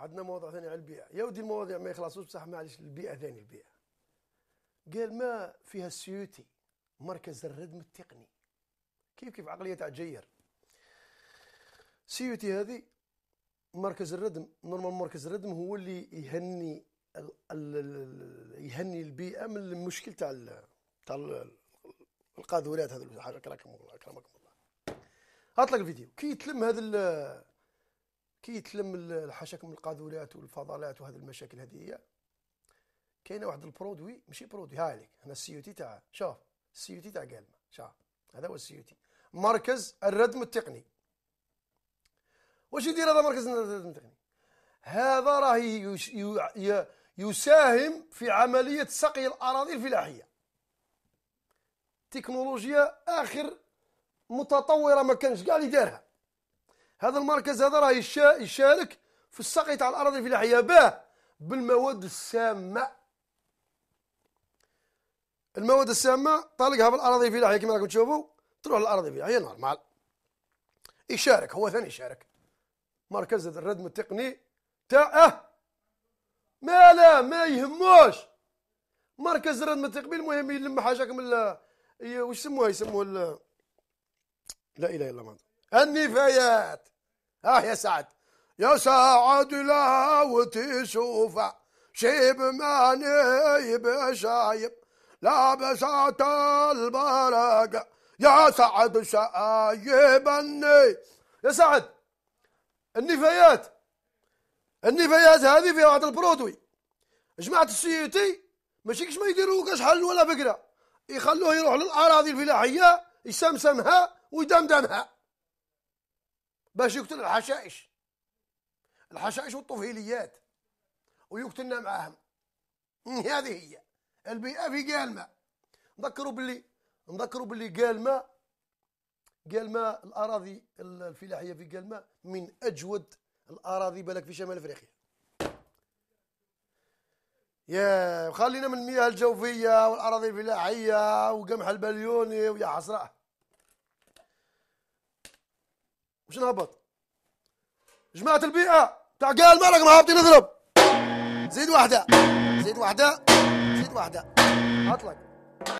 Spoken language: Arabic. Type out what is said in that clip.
عندنا مواضيع ثانيه على البيئه يا ودي المواضيع ما يخلصوش بصح معلش البيئه ثاني البيئه قال ما فيها السيوتي مركز الردم التقني كيف كيف عقليه تاع جير سيوتي هذه مركز الردم نورمال مركز الردم هو اللي يهني الـ الـ يهني البيئه من المشكل تاع تاع القاذورات هذا الحاجة اكرمكم الله اكرمكم الله اطلق الفيديو كي تلم هذا كي يتلم من القاذولات والفضلات وهذه المشاكل هذه كاينه واحد البرودوي ماشي برودوي عليك هنا السيوتي تاع شوف السيوتي تاع قالما شوف هذا هو السيوتي مركز الردم التقني واش يدير هذا مركز الردم التقني هذا راه يساهم في عمليه سقي الاراضي الفلاحيه تكنولوجيا اخر متطوره ما كانش كاع اللي دارها هذا المركز هذا راه يشا يشارك في السقي تاع الاراضي الفلاحيه باه بالمواد السامه المواد السامه طلقها بالاراضي الفلاحيه كما راكم تشوفوا تروح للاراضي الفلاحيه نورمال يشارك هو ثاني يشارك مركز الردم التقني اه ما لا ما يهموش مركز الردم التقني المهم يلم حاجه من وش يسموها يسموه لا اله الا الله النفايات اه يا سعد يا سعد لا وتشوف شيب ماني بشايب لا بسعة البركة يا سعد شايبني يا سعد النفايات النفايات هذه في واحد البرودوي جماعة السيتي ماشي كش ما يديروه حل ولا فكرة يخلوه يروح للأراضي الفلاحية يسمسمها ويدمدمها باش يقتل الحشائش الحشائش والطفيليات ويقتلنا معاهم هذه هي البيئة في قالمة نذكروا باللي نذكروا باللي قالمة قالمة الأراضي الفلاحية في قالمة من أجود الأراضي بالك في شمال أفريقيا يا خلينا من المياه الجوفية والأراضي الفلاحية وقمح البليوني ويا حسرة مش نهبط جماعة البيئة تاع قال مالك نهبطي نضرب زيد واحدة زيد واحدة زيد واحدة اطلق